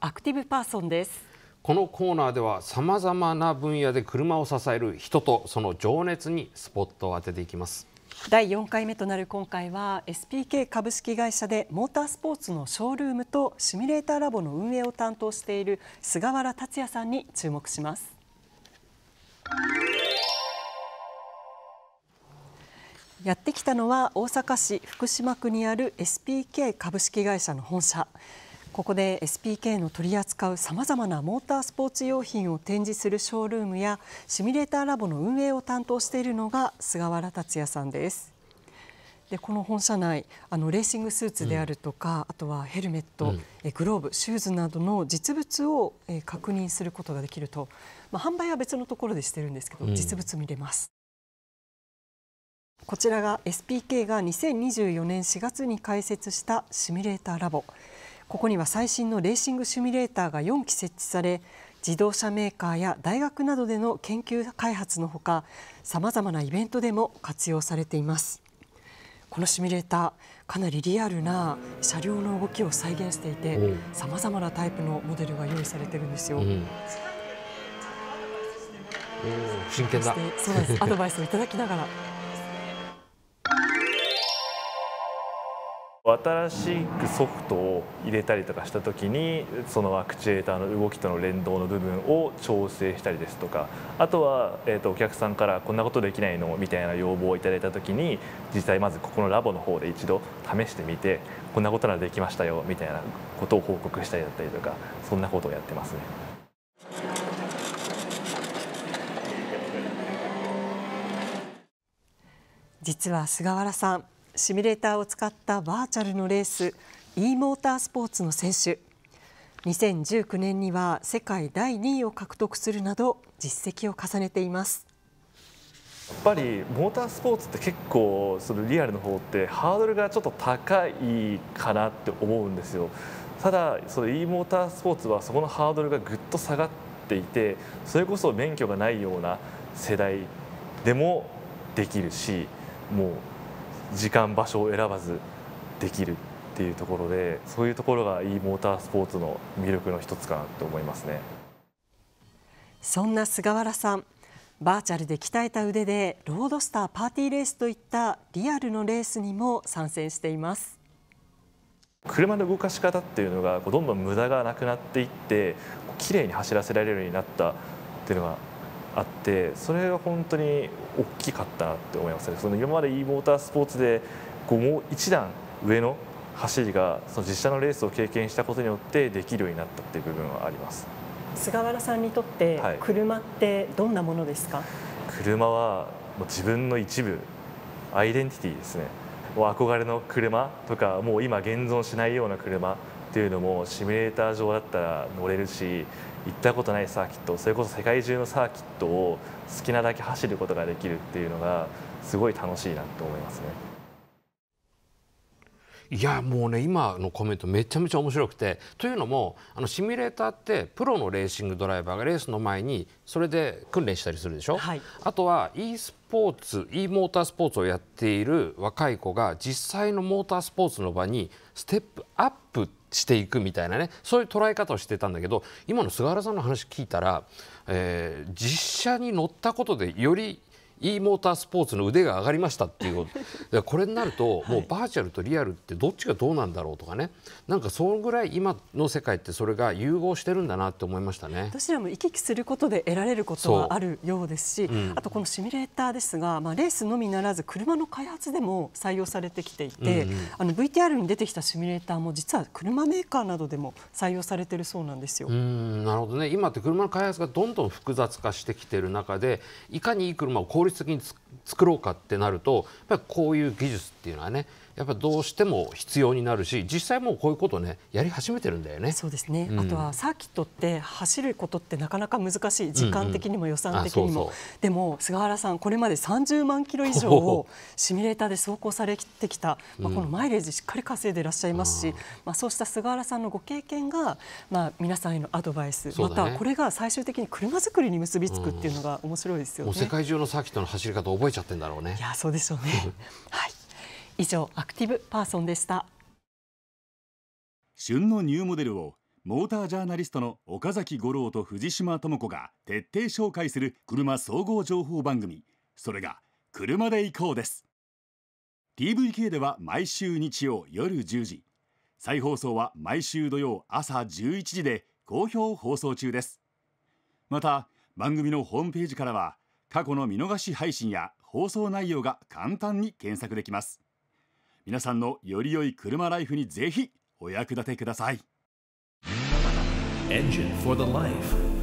アクティブパーソンですこのコーナーではさまざまな分野で車を支える人とその情熱にスポットを当てていきます第4回目となる今回は SPK 株式会社でモータースポーツのショールームとシミュレーターラボの運営を担当している菅原達也さんに注目しますやってきたのは大阪市福島区にある SPK 株式会社の本社ここで SPK の取り扱うさまざまなモータースポーツ用品を展示するショールームやシミュレーターラボの運営を担当しているのが菅原達也さんです。でこの本社内あのレーシングスーツであるとか、うん、あとはヘルメット、うん、えグローブシューズなどの実物を、え確認することができると、まあ、販売は別のところでしてるんですけど、うん、実物見れます。こちらが SPK が2024年4月に開設したシミュレーターラボ。ここには最新のレーシングシミュレーターが4機設置され自動車メーカーや大学などでの研究開発のほかさまざまなイベントでも活用されていますこのシミュレーターかなりリアルな車両の動きを再現していてさまざまなタイプのモデルが用意されてるんですよ、うん、真剣だそしてそうですアドバイスをいただきながら新しくソフトを入れたりとかした時にそのアクチュエーターの動きとの連動の部分を調整したりですとかあとは、えー、とお客さんからこんなことできないのみたいな要望をいただいた時に実際まずここのラボの方で一度試してみてこんなことならできましたよみたいなことを報告したりだったりとかそんなことをやってますね。実は菅原さんシミュレーターを使ったバーチャルのレース e モータースポーツの選手2019年には世界第2位を獲得するなど実績を重ねていますやっぱりモータースポーツって結構そのリアルの方ってハードルがちょっと高いかなって思うんですよただその e モータースポーツはそこのハードルがぐっと下がっていてそれこそ免許がないような世代でもできるしもう時間場所を選ばずできるっていうところでそういうところが e モータースポーツの魅力の一つかなと思いますねそんな菅原さんバーチャルで鍛えた腕でロードスターパーティーレースといったリアルのレースにも参戦しています車の動かし方っていうのがどんどん無駄がなくなっていって綺麗に走らせられるようになったっていうのがあってそれが本当に大きかったなって思いますねその今まで e モータースポーツでこうもう一段上の走りがその実車のレースを経験したことによってできるようになったっていう部分はあります菅原さんにとって車ってどんなものですか、はい、車はもう自分の一部アイデンティティですね憧れの車とかもう今現存しないような車っていうのもシミュレーター上だったら乗れるし行ったことないサーキットそれこそ世界中のサーキットを好きなだけ走ることができるっていうのがすごい楽しいなと思いますね。いやもうね今のコメントめちゃめちゃ面白くてというのもあのシミュレーターってプロのレーシングドライバーがレースの前にそれで訓練したりするでしょ、はい、あとは e スポーツ e モータースポーツをやっている若い子が実際のモータースポーツの場にステップアップしていくみたいなねそういう捉え方をしてたんだけど今の菅原さんの話聞いたら、えー、実写に乗ったことでより e モータースポーツの腕が上がりましたっていうこと これになると、もうバーチャルとリアルってどっちがどうなんだろうとかねなんかそのぐらい今の世界ってそれが融合してるんだなって思いましたねどちらも行き来することで得られることはあるようですし、うん、あとこのシミュレーターですが、まあ、レースのみならず車の開発でも採用されてきていて、うんうん、あの VTR に出てきたシミュレーターも実は車メーカーなどでも採用されてるそうなんですよ。なるほどね今って車の開発がどんどん複雑化してきてる中でいかにいい車を効率率的に作ろうかってなるとやっぱりこういう技術っていうのはねやっぱどうしても必要になるし実際もうこういうことねやり始めてるんだよね。そうですね、うん、あとはサーキットって走ることってなかなか難しい時間的にも予算的にも、うんうん、でも菅原さんこれまで30万キロ以上をシミュレーターで走行されてきた、まあ、このマイレージしっかり稼いでいらっしゃいますし、うん、まあ、そうした菅原さんのご経験が、まあ、皆さんへのアドバイス、ね、またこれが最終的に車作りに結びつくっていうのが面白いですよね。世界中のサーキットの走り方覚えちゃってんだろうね。いやそうでしょうね はい以上アクティブパーソンでした旬のニューモデルをモータージャーナリストの岡崎五郎と藤島智子が徹底紹介する車総合情報番組それが車で行こうです TVK では毎週日曜夜10時再放送は毎週土曜朝11時で好評放送中ですまた番組のホームページからは過去の見逃し配信や放送内容が簡単に検索できます皆さんのより良い車ライフにぜひお役立てください。for the life.